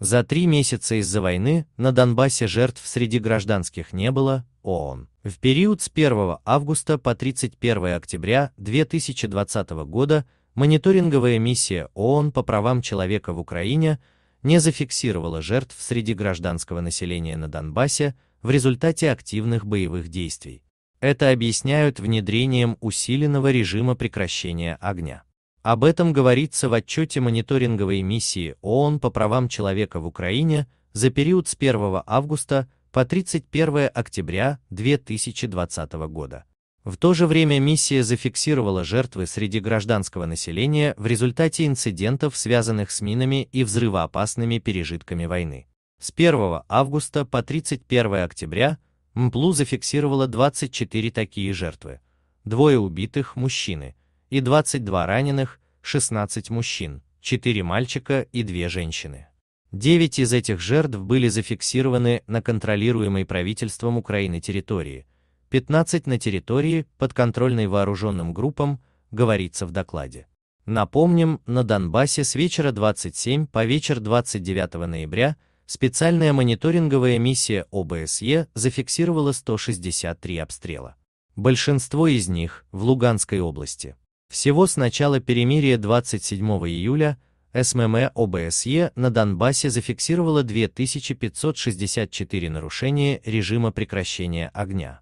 За три месяца из-за войны на Донбассе жертв среди гражданских не было, ООН. В период с 1 августа по 31 октября 2020 года мониторинговая миссия ООН по правам человека в Украине не зафиксировала жертв среди гражданского населения на Донбассе в результате активных боевых действий. Это объясняют внедрением усиленного режима прекращения огня. Об этом говорится в отчете мониторинговой миссии ООН по правам человека в Украине за период с 1 августа по 31 октября 2020 года. В то же время миссия зафиксировала жертвы среди гражданского населения в результате инцидентов, связанных с минами и взрывоопасными пережитками войны. С 1 августа по 31 октября МПЛУ зафиксировала 24 такие жертвы. Двое убитых мужчины – и 22 раненых, 16 мужчин, 4 мальчика и 2 женщины. 9 из этих жертв были зафиксированы на контролируемой правительством Украины территории, 15 на территории, подконтрольной вооруженным группам, говорится в докладе. Напомним, на Донбассе с вечера 27 по вечер 29 ноября специальная мониторинговая миссия ОБСЕ зафиксировала 163 обстрела. Большинство из них в Луганской области. Всего с начала перемирия 27 июля СММ ОБСЕ на Донбассе зафиксировало 2564 нарушения режима прекращения огня.